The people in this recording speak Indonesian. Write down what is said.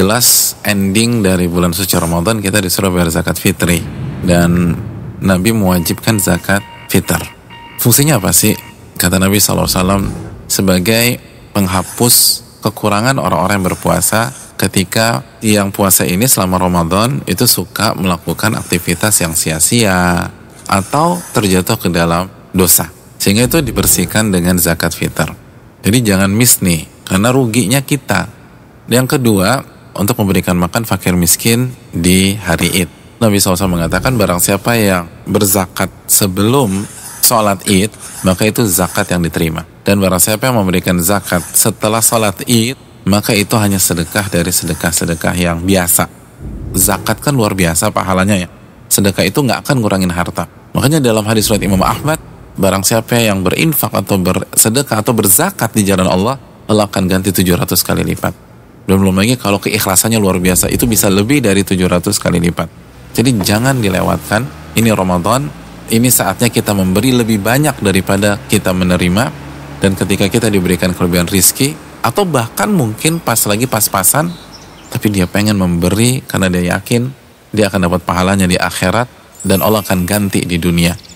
jelas ending dari bulan suci Ramadan kita disuruh bayar zakat fitri dan Nabi mewajibkan zakat fitr. Fungsinya apa sih? Kata Nabi SAW sebagai penghapus kekurangan orang-orang yang berpuasa ketika yang puasa ini selama Ramadan itu suka melakukan aktivitas yang sia-sia atau terjatuh ke dalam dosa. Sehingga itu dibersihkan dengan zakat fitr. Jadi jangan miss nih, karena ruginya kita. Yang kedua, untuk memberikan makan fakir miskin di hari Id. Nabi SAW mengatakan barang siapa yang berzakat sebelum sholat id, maka itu zakat yang diterima. Dan barang siapa yang memberikan zakat setelah sholat id, maka itu hanya sedekah dari sedekah-sedekah yang biasa. Zakat kan luar biasa pahalanya ya. Sedekah itu nggak akan ngurangin harta. Makanya dalam hadis surat Imam Ahmad, barang siapa yang berinfak atau bersedekah atau berzakat di jalan Allah, Allah akan ganti 700 kali lipat. Dan belum lagi kalau keikhlasannya luar biasa, itu bisa lebih dari 700 kali lipat. Jadi jangan dilewatkan, ini Ramadan, ini saatnya kita memberi lebih banyak daripada kita menerima. Dan ketika kita diberikan kelebihan rizki, atau bahkan mungkin pas lagi pas-pasan, tapi dia pengen memberi karena dia yakin dia akan dapat pahalanya di akhirat dan Allah akan ganti di dunia.